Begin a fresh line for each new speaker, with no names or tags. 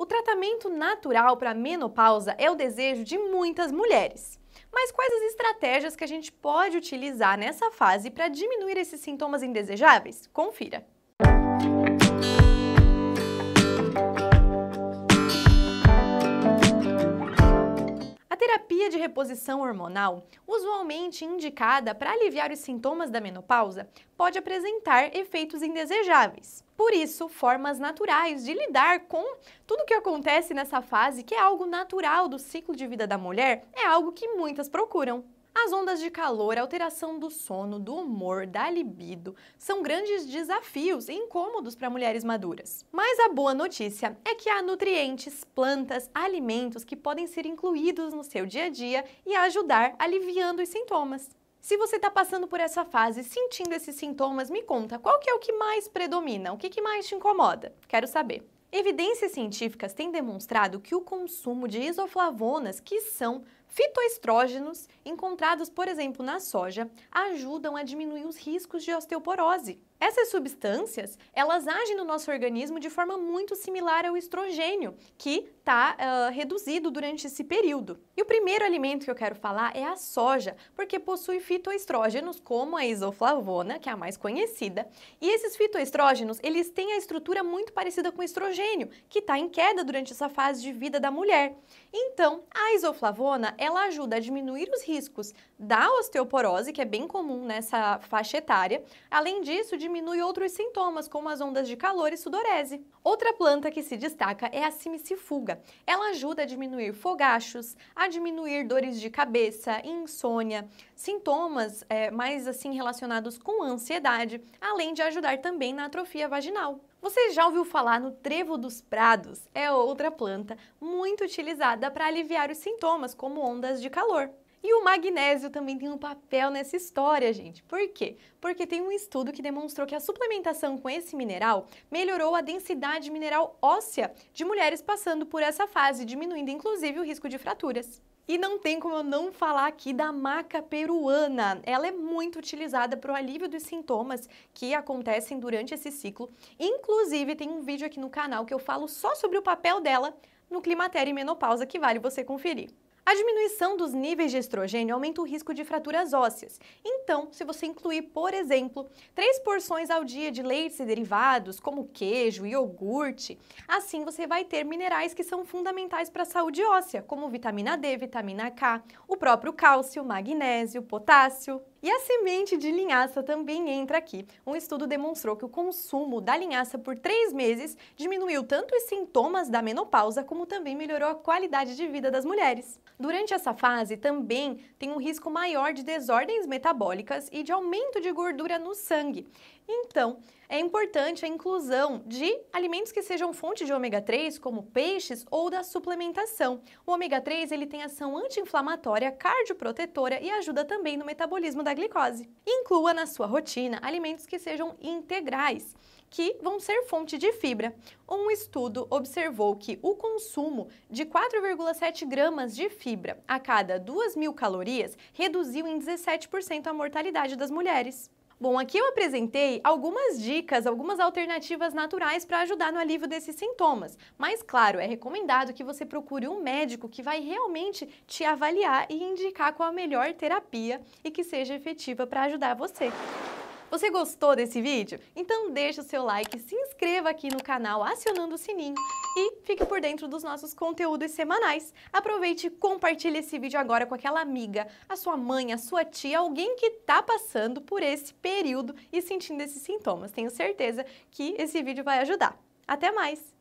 O tratamento natural para menopausa é o desejo de muitas mulheres. Mas quais as estratégias que a gente pode utilizar nessa fase para diminuir esses sintomas indesejáveis? Confira! reposição hormonal, usualmente indicada para aliviar os sintomas da menopausa, pode apresentar efeitos indesejáveis. Por isso, formas naturais de lidar com tudo o que acontece nessa fase, que é algo natural do ciclo de vida da mulher, é algo que muitas procuram. As ondas de calor, alteração do sono, do humor, da libido são grandes desafios e incômodos para mulheres maduras. Mas a boa notícia é que há nutrientes, plantas, alimentos que podem ser incluídos no seu dia a dia e ajudar aliviando os sintomas. Se você está passando por essa fase sentindo esses sintomas, me conta qual que é o que mais predomina, o que, que mais te incomoda? Quero saber. Evidências científicas têm demonstrado que o consumo de isoflavonas, que são Fitoestrógenos, encontrados, por exemplo, na soja, ajudam a diminuir os riscos de osteoporose. Essas substâncias, elas agem no nosso organismo de forma muito similar ao estrogênio, que está uh, reduzido durante esse período. E o primeiro alimento que eu quero falar é a soja, porque possui fitoestrógenos como a isoflavona, que é a mais conhecida, e esses fitoestrógenos, eles têm a estrutura muito parecida com o estrogênio, que está em queda durante essa fase de vida da mulher. Então, a isoflavona, ela ajuda a diminuir os riscos da osteoporose, que é bem comum nessa faixa etária. Além disso, diminui outros sintomas, como as ondas de calor e sudorese. Outra planta que se destaca é a simicifuga. Ela ajuda a diminuir fogachos, a diminuir dores de cabeça, insônia, sintomas é, mais assim relacionados com ansiedade, além de ajudar também na atrofia vaginal. Você já ouviu falar no trevo dos prados? É outra planta muito utilizada para aliviar os sintomas, como ondas de calor. E o magnésio também tem um papel nessa história, gente. Por quê? Porque tem um estudo que demonstrou que a suplementação com esse mineral melhorou a densidade mineral óssea de mulheres passando por essa fase, diminuindo inclusive o risco de fraturas. E não tem como eu não falar aqui da maca peruana. Ela é muito utilizada para o alívio dos sintomas que acontecem durante esse ciclo. Inclusive, tem um vídeo aqui no canal que eu falo só sobre o papel dela no climatério e menopausa que vale você conferir. A diminuição dos níveis de estrogênio aumenta o risco de fraturas ósseas. Então, se você incluir, por exemplo, três porções ao dia de leites e derivados, como queijo, e iogurte, assim você vai ter minerais que são fundamentais para a saúde óssea, como vitamina D, vitamina K, o próprio cálcio, magnésio, potássio. E a semente de linhaça também entra aqui. Um estudo demonstrou que o consumo da linhaça por três meses diminuiu tanto os sintomas da menopausa, como também melhorou a qualidade de vida das mulheres. Durante essa fase, também tem um risco maior de desordens metabólicas e de aumento de gordura no sangue. Então, é importante a inclusão de alimentos que sejam fonte de ômega 3, como peixes ou da suplementação. O ômega 3 ele tem ação anti-inflamatória, cardioprotetora e ajuda também no metabolismo da glicose. Inclua na sua rotina alimentos que sejam integrais, que vão ser fonte de fibra. Um estudo observou que o consumo de 4,7 gramas de fibra a cada 2 mil calorias reduziu em 17% a mortalidade das mulheres. Bom, aqui eu apresentei algumas dicas, algumas alternativas naturais para ajudar no alívio desses sintomas. Mas, claro, é recomendado que você procure um médico que vai realmente te avaliar e indicar qual a melhor terapia e que seja efetiva para ajudar você. Você gostou desse vídeo? Então deixa o seu like, se inscreva aqui no canal acionando o sininho e fique por dentro dos nossos conteúdos semanais. Aproveite e compartilhe esse vídeo agora com aquela amiga, a sua mãe, a sua tia, alguém que está passando por esse período e sentindo esses sintomas. Tenho certeza que esse vídeo vai ajudar. Até mais!